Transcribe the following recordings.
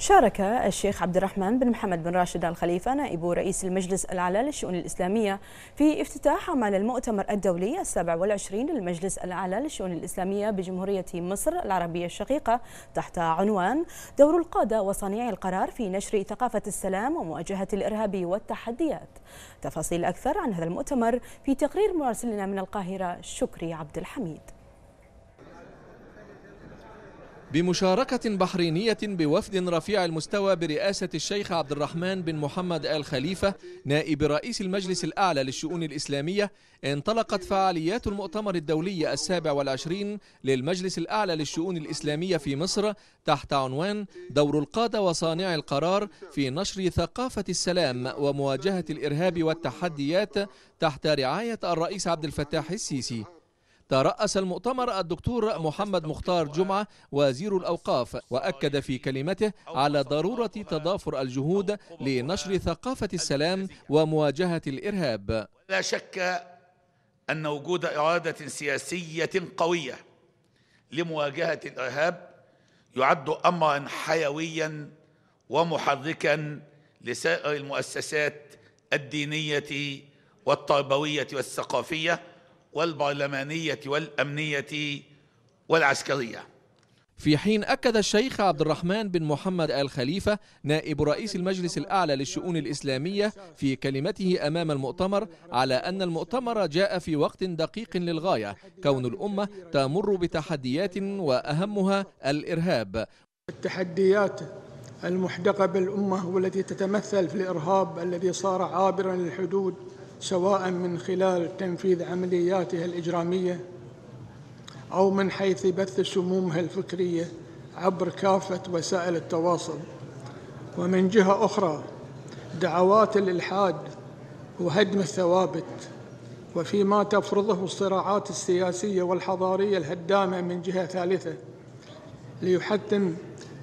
شارك الشيخ عبد الرحمن بن محمد بن راشد الخليفة نائب رئيس المجلس الأعلى للشؤون الإسلامية في افتتاح أعمال المؤتمر الدولي السابع والعشرين للمجلس الأعلى للشؤون الإسلامية بجمهورية مصر العربية الشقيقة تحت عنوان دور القادة وصانعي القرار في نشر ثقافة السلام ومواجهة الإرهاب والتحديات تفاصيل أكثر عن هذا المؤتمر في تقرير مراسلنا من القاهرة شكري عبد الحميد بمشاركة بحرينية بوفد رفيع المستوى برئاسة الشيخ عبد الرحمن بن محمد آل خليفة نائب رئيس المجلس الأعلى للشؤون الإسلامية انطلقت فعاليات المؤتمر الدولي السابع والعشرين للمجلس الأعلى للشؤون الإسلامية في مصر تحت عنوان دور القادة وصانع القرار في نشر ثقافة السلام ومواجهة الإرهاب والتحديات تحت رعاية الرئيس عبد الفتاح السيسي ترأس المؤتمر الدكتور محمد مختار جمعة وزير الأوقاف وأكد في كلمته على ضرورة تضافر الجهود لنشر ثقافة السلام ومواجهة الإرهاب لا شك أن وجود إرادة سياسية قوية لمواجهة الإرهاب يعد أمرا حيويا ومحركا لسائر المؤسسات الدينية والتربوية والثقافية والبرلمانية والأمنية والعسكرية في حين أكد الشيخ عبد الرحمن بن محمد آل خليفة نائب رئيس المجلس الأعلى للشؤون الإسلامية في كلمته أمام المؤتمر على أن المؤتمر جاء في وقت دقيق للغاية كون الأمة تمر بتحديات وأهمها الإرهاب التحديات المحدقة بالأمة والتي تتمثل في الإرهاب الذي صار عابرا للحدود سواء من خلال تنفيذ عملياتها الإجرامية أو من حيث بث سمومها الفكرية عبر كافة وسائل التواصل ومن جهة أخرى دعوات الإلحاد وهدم الثوابت وفيما تفرضه الصراعات السياسية والحضارية الهدامة من جهة ثالثة ليحتم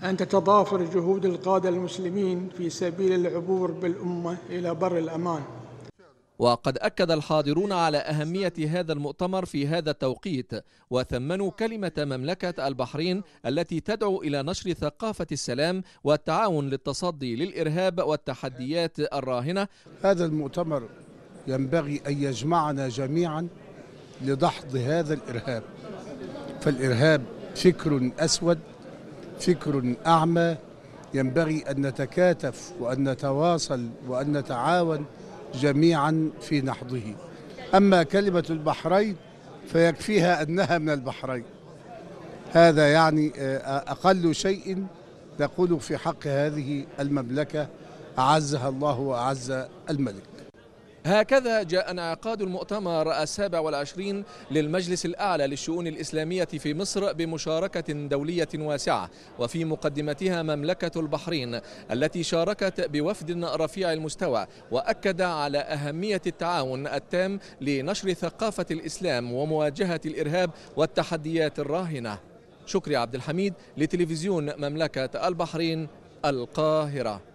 أن تتضافر جهود القادة المسلمين في سبيل العبور بالأمة إلى بر الأمان وقد أكد الحاضرون على أهمية هذا المؤتمر في هذا التوقيت وثمنوا كلمة مملكة البحرين التي تدعو إلى نشر ثقافة السلام والتعاون للتصدي للإرهاب والتحديات الراهنة هذا المؤتمر ينبغي أن يجمعنا جميعا لدحض هذا الإرهاب فالإرهاب فكر أسود فكر أعمى ينبغي أن نتكاتف وأن نتواصل وأن نتعاون جميعا في نحضه أما كلمة البحرين فيكفيها أنها من البحرين هذا يعني آه، أقل شيء نقول في حق هذه المملكة أعزها الله وأعز الملك هكذا جاء انعقاد المؤتمر السابع والعشرين للمجلس الأعلى للشؤون الإسلامية في مصر بمشاركة دولية واسعة وفي مقدمتها مملكة البحرين التي شاركت بوفد رفيع المستوى وأكد على أهمية التعاون التام لنشر ثقافة الإسلام ومواجهة الإرهاب والتحديات الراهنة شكري عبد الحميد لتلفزيون مملكة البحرين القاهرة